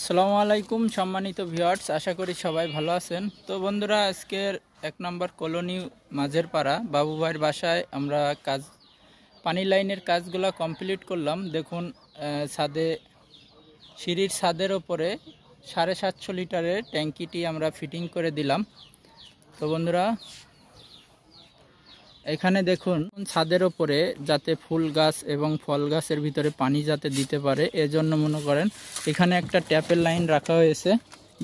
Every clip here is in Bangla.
আসসালামু আলাইকুম সম্মানিত ভিওয়ার্স আশা করি সবাই ভালো আছেন তো বন্ধুরা আজকের এক নম্বর কলোনি মাঝের পাড়া বাবু ভাইয়ের বাসায় আমরা কাজ পানি লাইনের কাজগুলো কমপ্লিট করলাম দেখুন ছাদে সিঁড়ির ছাদের ওপরে সাড়ে সাতশো লিটারের ট্যাঙ্কিটি আমরা ফিটিং করে দিলাম তো বন্ধুরা এখানে দেখুন ছাদের ওপরে যাতে ফুল গাছ এবং ফল গাছের ভিতরে পানি যাতে দিতে পারে এজন্য মনে করেন এখানে একটা ট্যাপের লাইন রাখা হয়েছে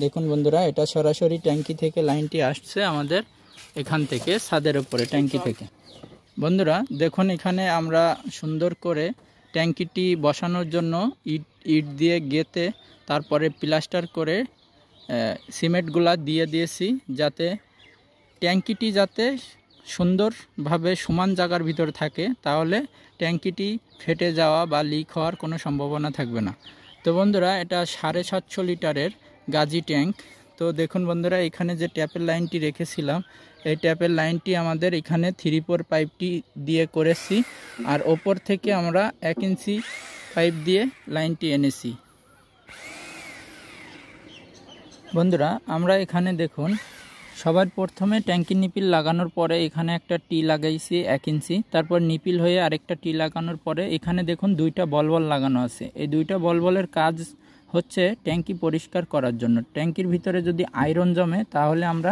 দেখুন বন্ধুরা এটা সরাসরি ট্যাঙ্কি থেকে লাইনটি আসছে আমাদের এখান থেকে ছাদের ওপরে ট্যাঙ্কি থেকে বন্ধুরা দেখুন এখানে আমরা সুন্দর করে ট্যাঙ্কিটি বসানোর জন্য ইট ইট দিয়ে গেতে তারপরে প্লাস্টার করে সিমেন্টগুলা দিয়ে দিয়েছি যাতে ট্যাঙ্কিটি যাতে সুন্দরভাবে সমান জায়গার ভিতর থাকে তাহলে ট্যাঙ্কিটি ফেটে যাওয়া বা লিক হওয়ার কোনো সম্ভাবনা থাকবে না তো বন্ধুরা এটা সাড়ে সাতশো লিটারের গাজি ট্যাঙ্ক তো দেখুন বন্ধুরা এখানে যে ট্যাপের লাইনটি রেখেছিলাম এই ট্যাপের লাইনটি আমাদের এখানে থ্রি ফোর পাইপটি দিয়ে করেছি আর ওপর থেকে আমরা এক ইঞ্চি পাইপ দিয়ে লাইনটি এনেছি বন্ধুরা আমরা এখানে দেখুন সবার প্রথমে ট্যাঙ্কি নিপিল লাগানোর পরে এখানে একটা টি লাগাইছি এক ইঞ্চি তারপর নিপিল হয়ে আরেকটা টি লাগানোর পরে এখানে দেখুন দুইটা বলবল লাগানো আছে এই দুইটা বলবলের কাজ হচ্ছে ট্যাঙ্কি পরিষ্কার করার জন্য ট্যাঙ্কির ভিতরে যদি আয়রন জমে তাহলে আমরা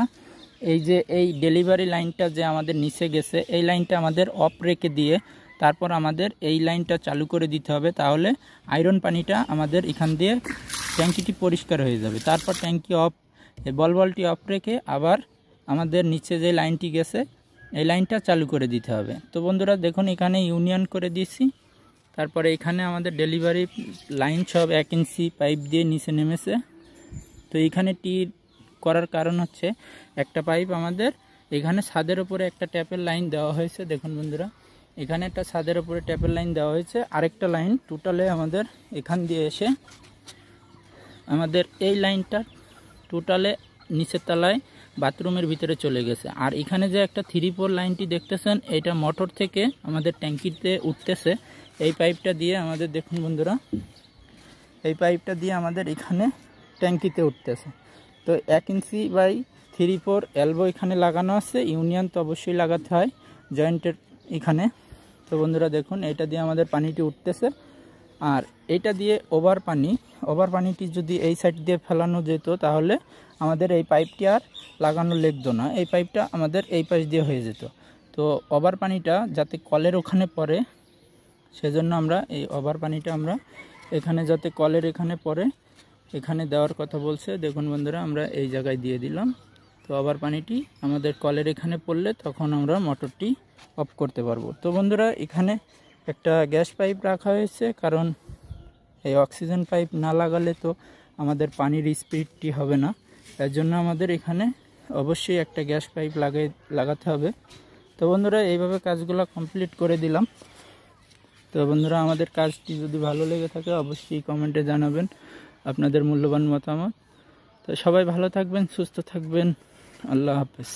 এই যে এই ডেলিভারি লাইনটা যে আমাদের নিচে গেছে এই লাইনটা আমাদের অফ রেখে দিয়ে তারপর আমাদের এই লাইনটা চালু করে দিতে হবে তাহলে আয়রন পানিটা আমাদের এখান দিয়ে ট্যাঙ্কিটি পরিষ্কার হয়ে যাবে তারপর ট্যাঙ্কি অফ বল বলটি অফ রেখে আবার আমাদের নিচে যে লাইনটি গেছে এই লাইনটা চালু করে দিতে হবে তো বন্ধুরা দেখুন এখানে ইউনিয়ন করে দিচ্ছি তারপরে এখানে আমাদের ডেলিভারি লাইন সব এক ইঞ্চি পাইপ দিয়ে নিচে নেমেছে তো এখানে টি করার কারণ হচ্ছে একটা পাইপ আমাদের এখানে ছাদের ওপরে একটা ট্যাপের লাইন দেওয়া হয়েছে দেখুন বন্ধুরা এখানে একটা ছাদের ওপরে ট্যাপের লাইন দেওয়া হয়েছে আরেকটা লাইন টোটালে আমাদের এখান দিয়ে এসে আমাদের এই লাইনটা টোটালে নিচের তলায় বাথরুমের ভিতরে চলে গেছে আর এখানে যে একটা থ্রি ফোর লাইনটি দেখতেছেন এটা মোটর থেকে আমাদের ট্যাঙ্কিতে উঠতেছে এই পাইপটা দিয়ে আমাদের দেখুন বন্ধুরা এই পাইপটা দিয়ে আমাদের এখানে ট্যাঙ্কিতে উঠতেছে তো এক inch by three four elbow এখানে লাগানো আছে ইউনিয়ন তো অবশ্যই লাগাতে হয় জয়েন্টের এখানে তো বন্ধুরা দেখুন এটা দিয়ে আমাদের পানিটি উঠতেছে আর এটা দিয়ে ওভার পানি ওভার পানিটি যদি এই সাইড দিয়ে ফেলানো যেত তাহলে আমাদের এই পাইপটি আর লাগানো লাগতো না এই পাইপটা আমাদের এই পাশ দিয়ে হয়ে যেত তো ওভার পানিটা যাতে কলের ওখানে পড়ে সেজন্য আমরা এই ওভার পানিটা আমরা এখানে যাতে কলের এখানে পড়ে এখানে দেওয়ার কথা বলছে দেখুন বন্ধুরা আমরা এই জায়গায় দিয়ে দিলাম তো ওভার পানিটি আমাদের কলের এখানে পড়লে তখন আমরা মোটরটি অফ করতে পারবো তো বন্ধুরা এখানে একটা গ্যাস পাইপ রাখা হয়েছে কারণ এই অক্সিজেন পাইপ না লাগালে তো আমাদের পানির স্পিডটি হবে না তার জন্য আমাদের এখানে অবশ্যই একটা গ্যাস পাইপ লাগাই লাগাতে হবে তো বন্ধুরা এইভাবে কাজগুলো কমপ্লিট করে দিলাম তো বন্ধুরা আমাদের কাজটি যদি ভালো লেগে থাকে অবশ্যই কমেন্টে জানাবেন আপনাদের মূল্যবান মতামত তো সবাই ভালো থাকবেন সুস্থ থাকবেন আল্লাহ হাফেজ